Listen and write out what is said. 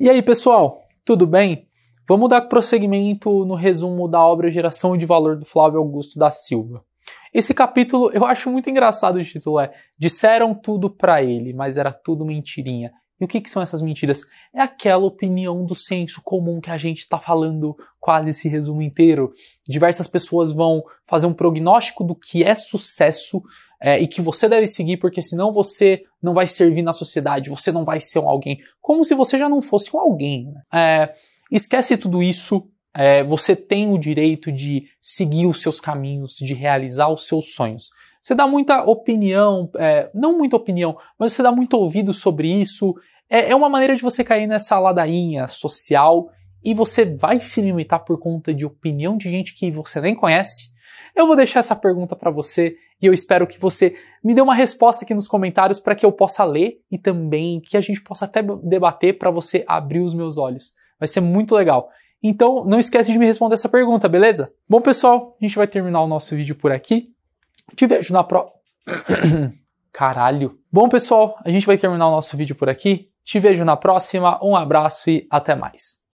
E aí, pessoal, tudo bem? Vamos dar prosseguimento no resumo da obra Geração de Valor do Flávio Augusto da Silva. Esse capítulo eu acho muito engraçado o título é Disseram tudo para ele, mas era tudo mentirinha. E o que, que, são essas mentiras? É aquela opinião do senso comum que a gente está falando quase esse resumo inteiro. Diversas pessoas vão fazer um prognóstico do que é sucesso é, e que você deve seguir, porque senão você não vai servir na sociedade, você não vai ser um alguém. Como se você já não fosse um alguém. Né? É, esquece tudo isso. É, você tem o direito de seguir os seus caminhos, de realizar os seus sonhos. Você dá muita opinião, é, não muita opinião, mas você dá muito ouvido sobre isso. É, é, uma maneira de você cair nessa ladainha social e você vai se limitar por conta de opinião de gente que você nem conhece. Eu vou deixar essa pergunta para você e eu espero que você me dê uma resposta aqui nos comentários para que eu possa ler e também que a gente possa até debater para você abrir os meus olhos. Vai ser muito legal. Então, não esquece de me responder essa pergunta, beleza? Bom, pessoal, a gente vai terminar o nosso vídeo por aqui. Te vejo na próxima. Caralho. Bom, pessoal, a gente vai terminar o nosso vídeo por aqui. Te vejo na próxima. Um abraço e até mais.